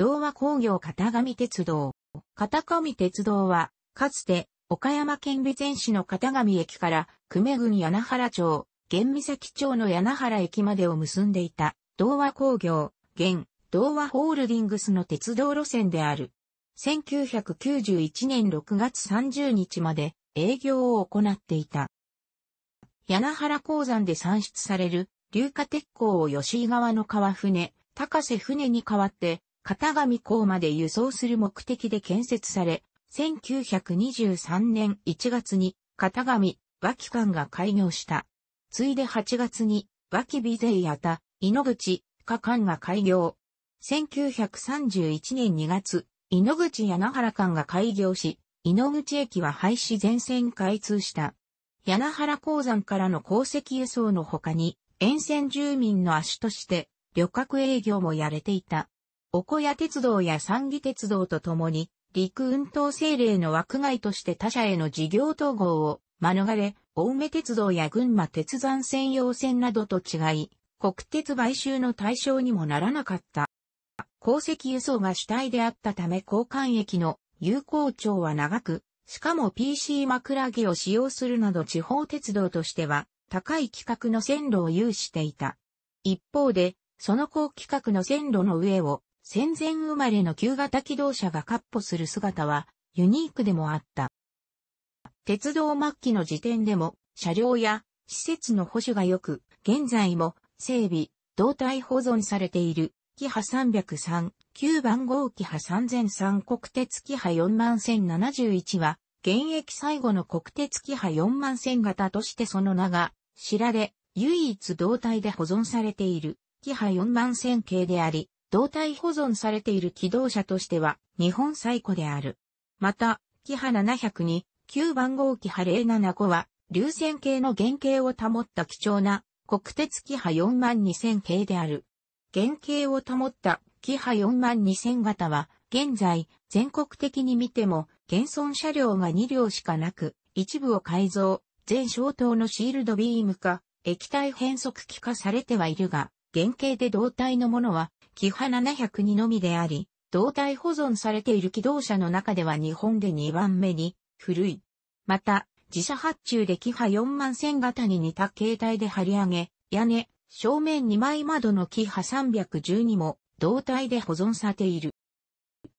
同和工業片上鉄道。片上鉄道は、かつて、岡山県備前市の片上駅から、久米郡柳原町、玄岬町の柳原駅までを結んでいた、同和工業、現、同和ホールディングスの鉄道路線である。1991年6月30日まで営業を行っていた。柳原鉱山で産出される硫化鉄鋼を吉井川の川船、高瀬船に代わって片上港まで輸送する目的で建設され、1923年1月に片上、脇間が開業した。ついで8月に脇備税やた、井ノ口、加間が開業。1931年2月、井ノ口柳原間が開業し、井ノ口駅は廃止全線開通した。柳原鉱山からの鉱石輸送の他に、沿線住民の足として旅客営業もやれていた。おこや鉄道や三義鉄道とともに、陸運統制令の枠外として他社への事業統合を免れ、青梅鉄道や群馬鉄山専用線などと違い、国鉄買収の対象にもならなかった。鉱石輸送が主体であったため交換駅の有効長は長く、しかも PC 枕木を使用するなど地方鉄道としては高い規格の線路を有していた。一方で、その高規格の線路の上を戦前生まれの旧型機動車が闊歩する姿はユニークでもあった。鉄道末期の時点でも車両や施設の保守が良く、現在も整備、動態保存されている、キハ303、9番号キハ3003国鉄キハ41071は、現役最後の国鉄キハ41000型としてその名が知られ、唯一動態で保存されているキハ41000系であり、胴体保存されている機動車としては日本最古である。また、キハ7 0に、9番号キハ075は、流線形の原型を保った貴重な国鉄キハ42000系である。原型を保ったキハ42000型は、現在、全国的に見ても、現存車両が2両しかなく、一部を改造、全消灯のシールドビーム化、液体変速機化されてはいるが、原型で胴体のものは、キハ702のみであり、胴体保存されている機動車の中では日本で2番目に古い。また、自社発注でキハ4万1000型に似た形態で張り上げ、屋根、正面2枚窓のキハ312も胴体で保存されている。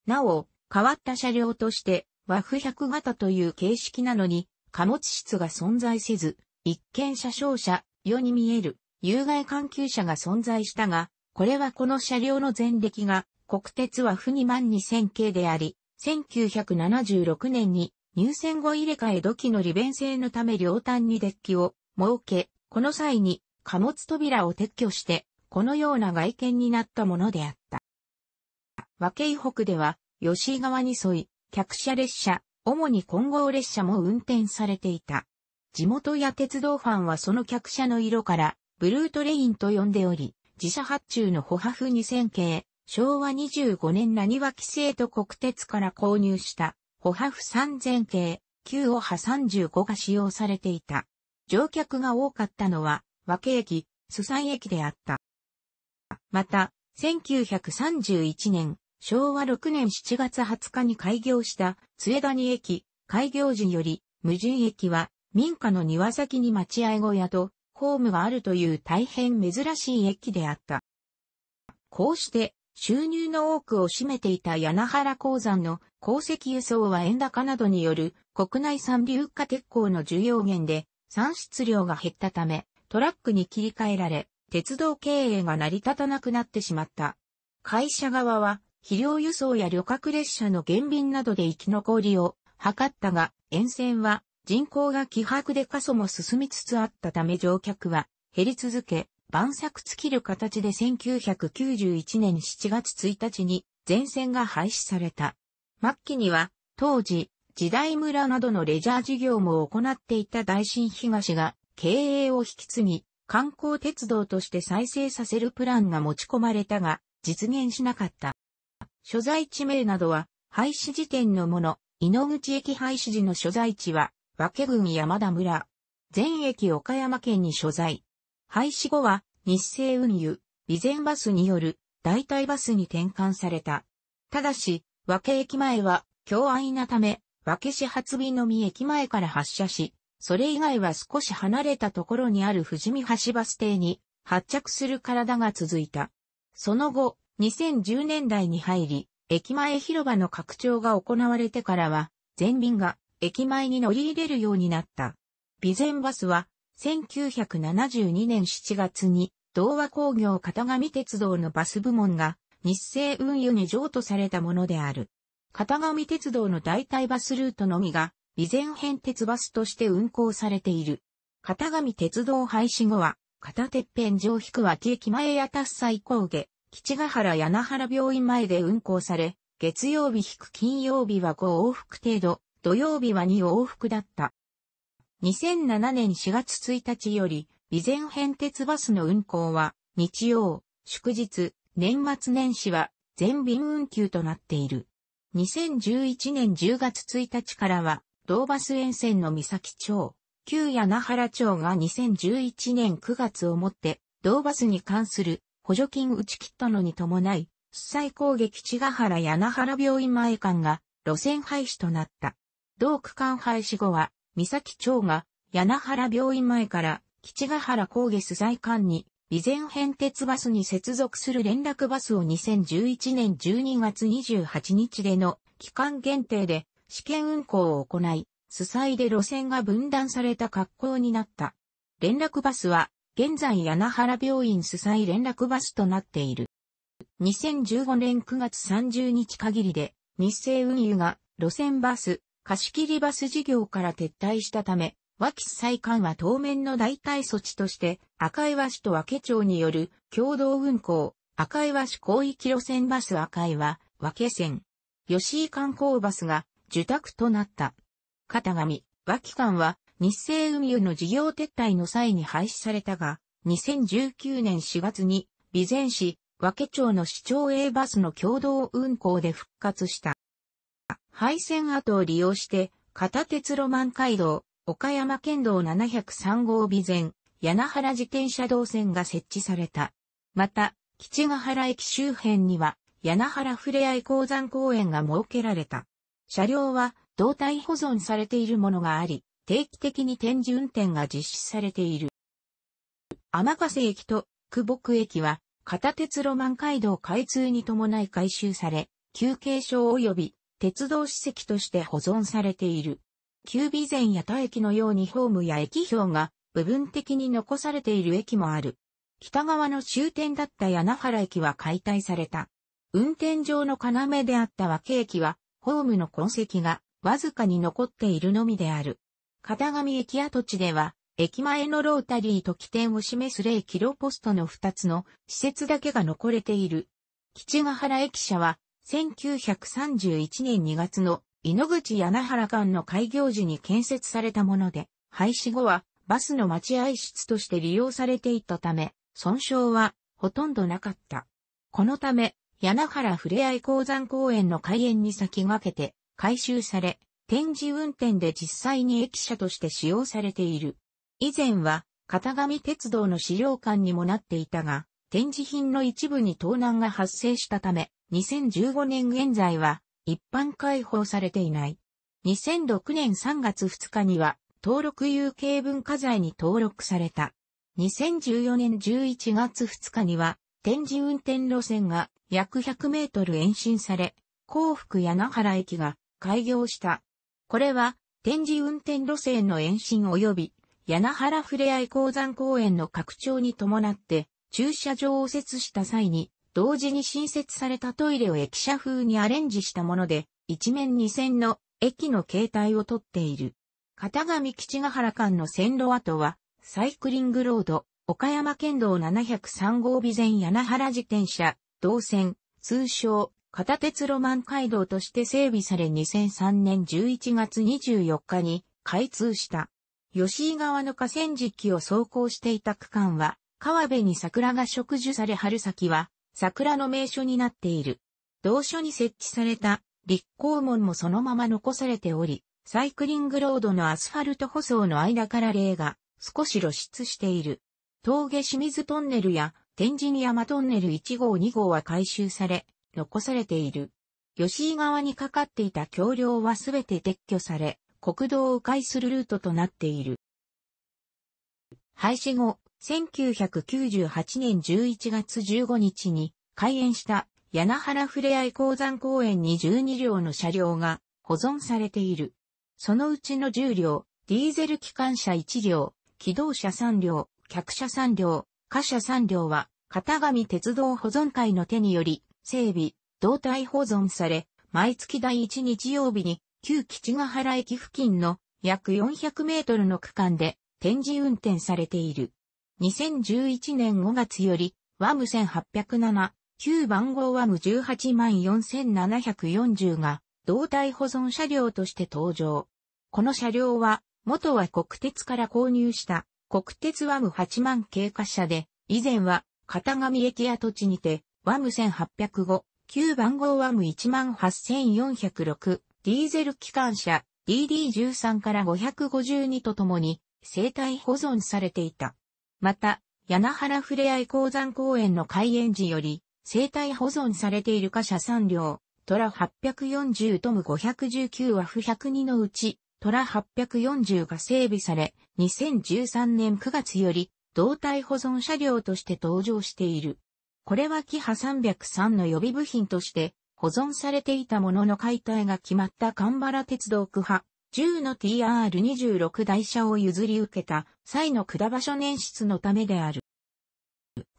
なお、変わった車両として、和風100型という形式なのに、貨物室が存在せず、一見車掌車、世に見える有害関係者が存在したが、これはこの車両の前歴が国鉄は不2万2000系であり、1976年に入線後入れ替え土器の利便性のため両端にデッキを設け、この際に貨物扉を撤去して、このような外見になったものであった。和京北では、吉井川に沿い、客車列車、主に混合列車も運転されていた。地元や鉄道ファンはその客車の色から、ブルートレインと呼んでおり、自社発注のホハフ2000系、昭和25年何は規制と国鉄から購入したホハフ3000系、旧オハ35が使用されていた。乗客が多かったのは、和気駅、須山駅であった。また、1931年、昭和6年7月20日に開業した末谷駅、開業時より、無人駅は民家の庭先に待合小屋とホームがあるという大変珍しい駅であった。こうして収入の多くを占めていた柳原鉱山の鉱石輸送は円高などによる国内産流化鉄鋼の需要源で産出量が減ったためトラックに切り替えられ鉄道経営が成り立たなくなってしまった。会社側は肥料輸送や旅客列車の減便などで生き残りを図ったが沿線は人口が希薄で過疎も進みつつあったため乗客は減り続け、晩作尽きる形で1991年7月1日に全線が廃止された。末期には当時、時代村などのレジャー事業も行っていた大新東が経営を引き継ぎ、観光鉄道として再生させるプランが持ち込まれたが、実現しなかった。所在地名などは、廃止時点のもの、井ノ口駅廃止時の所在地は、和気郡山田村。全駅岡山県に所在。廃止後は日清運輸、備前バスによる代替バスに転換された。ただし、和気駅前は共愛なため、和気始発日のみ駅前から発車し、それ以外は少し離れたところにある富士見橋バス停に発着する体が続いた。その後、2010年代に入り、駅前広場の拡張が行われてからは、全便が駅前に乗り入れるようになった。備前バスは、1972年7月に、同和工業片上鉄道のバス部門が、日清運輸に譲渡されたものである。片上鉄道の代替バスルートのみが、備前編鉄バスとして運行されている。片上鉄道廃止後は、片鉄っ上引く脇駅前や達西高下、吉ヶ原柳原病院前で運行され、月曜日引く金曜日は5往復程度、土曜日は2往復だった。2007年4月1日より、備前変鉄バスの運行は、日曜、祝日、年末年始は、全便運休となっている。2011年10月1日からは、同バス沿線の三崎町、旧柳原町が2011年9月をもって、同バスに関する補助金打ち切ったのに伴い、主災攻撃千ヶ原柳原病院前間が路線廃止となった。同区間廃止後は、三崎町が、柳原病院前から、吉ヶ原高下須在間に、備前変鉄バスに接続する連絡バスを2011年12月28日での期間限定で試験運行を行い、須災で路線が分断された格好になった。連絡バスは、現在柳原病院主催連絡バスとなっている。2015年9月30日限りで、日清運輸が路線バス、貸切バス事業から撤退したため、和気再管は当面の代替措置として、赤岩市と和気町による共同運行、赤岩市広域路線バス赤岩、和気線、吉井観光バスが受託となった。片上、和気管は日清運輸の事業撤退の際に廃止されたが、2019年4月に備前市、和気町の市長 A バスの共同運行で復活した。廃線跡を利用して、片鉄ロマン街道、岡山県道703号備前、柳原自転車道線が設置された。また、吉ヶ原駅周辺には、柳原ふれあい鉱山公園が設けられた。車両は、胴体保存されているものがあり、定期的に展示運転が実施されている。天笠駅と久保駅は、片鉄ロマン街道開通に伴い改修され、休憩所及び鉄道史跡として保存されている。旧備前や田駅のようにホームや駅表が部分的に残されている駅もある。北側の終点だった柳原駅は解体された。運転上の要であった和景駅は、ホームの痕跡がわずかに残っているのみである。片上駅跡地では、駅前のロータリーと起点を示す0キロポストの2つの施設だけが残れている。吉ヶ原駅舎は1931年2月の井ノ口柳原間の開業時に建設されたもので、廃止後はバスの待合室として利用されていたため、損傷はほとんどなかった。このため、柳原ふれあい鉱山公園の開園に先駆けて改修され、展示運転で実際に駅舎として使用されている。以前は、片上鉄道の資料館にもなっていたが、展示品の一部に盗難が発生したため、2015年現在は一般開放されていない。2006年3月2日には登録有形文化財に登録された。2014年11月2日には展示運転路線が約100メートル延伸され、幸福柳原駅が開業した。これは展示運転路線の延伸及び柳原ふれあい鉱山公園の拡張に伴って駐車場を設した際に同時に新設されたトイレを駅舎風にアレンジしたもので、一面二線の駅の形態をとっている。片上吉ヶ原間の線路跡は、サイクリングロード、岡山県道703号備前柳原自転車、道線、通称、片鉄ロマン街道として整備され2003年11月24日に開通した。吉井川の河川敷を走行していた区間は、川辺に桜が植樹され春先は桜の名所になっている。同所に設置された立候門もそのまま残されており、サイクリングロードのアスファルト舗装の間から例が少し露出している。峠清水トンネルや天神山トンネル1号2号は改修され、残されている。吉井川にかかっていた橋梁はすべて撤去され、国道を迂回するルートとなっている。廃止後、1998年11月15日に開園した柳原ふれあい鉱山公園に12両の車両が保存されている。そのうちの10両、ディーゼル機関車1両、機動車3両、客車3両、貨車3両は、片上鉄道保存会の手により、整備、胴体保存され、毎月第1日曜日に、旧吉ヶ原駅付近の約400メートルの区間で展示運転されている。2011年5月より、ワム1807、旧番号ワム184,740が、胴体保存車両として登場。この車両は、元は国鉄から購入した国鉄ワム8万経過車で、以前は片上駅跡地にてワム1805、旧番号ワム18406、ディーゼル機関車 DD13 から552とともに生体保存されていた。また、柳原ふれあい鉱山公園の開園時より、生態保存されている貨車3両、虎840トム519は不102のうち、虎840が整備され、2013年9月より、胴体保存車両として登場している。これはキハ303の予備部品として保存されていたものの解体が決まった神原鉄道区派10の TR26 台車を譲り受けた際の下場所捻出のためである。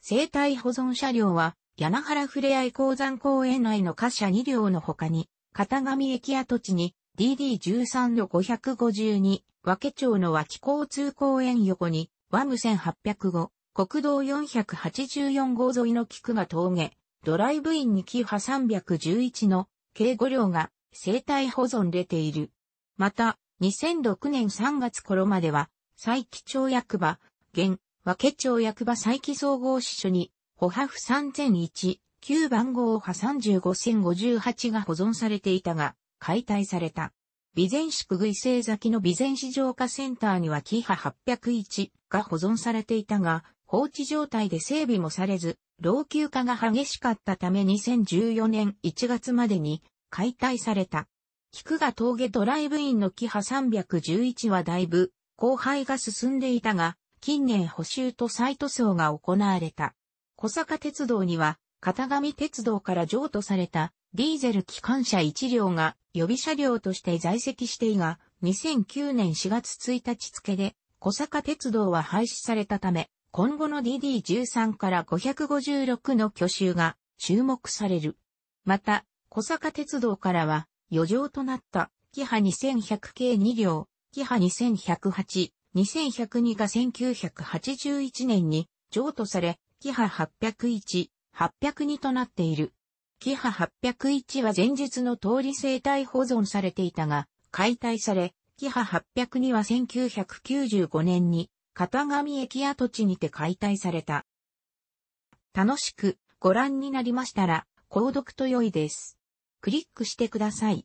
生態保存車両は、柳原ふれあい鉱山公園内の貨車2両の他に、片上駅跡地に DD13 の552、和気町の和気交通公園横に、ワム1805、国道484号沿いの菊が峠、ドライブインに木波311の計5両が生態保存れている。また、2006年3月頃までは、佐伯町役場、現、和家町役場佐伯総合支所に、ホハフ3001、9番号波35058が保存されていたが、解体された。備前宿具具製崎の備前市場化センターにはキハ801が保存されていたが、放置状態で整備もされず、老朽化が激しかったため2014年1月までに解体された。菊が峠ドライブインのキハ311はだいぶ、荒廃が進んでいたが、近年補修と再塗装が行われた。小坂鉄道には、片上鉄道から譲渡された、ディーゼル機関車1両が予備車両として在籍していが、2009年4月1日付で、小坂鉄道は廃止されたため、今後の DD13 から556の挙集が注目される。また、小坂鉄道からは、余剰となった、キハ2100系2両、キハ2108、2102が1981年に譲渡され、キハ801、802となっている。キハ801は前日の通り生態保存されていたが、解体され、キハ802は1995年に、片上駅跡地にて解体された。楽しくご覧になりましたら、購読と良いです。クリックしてください。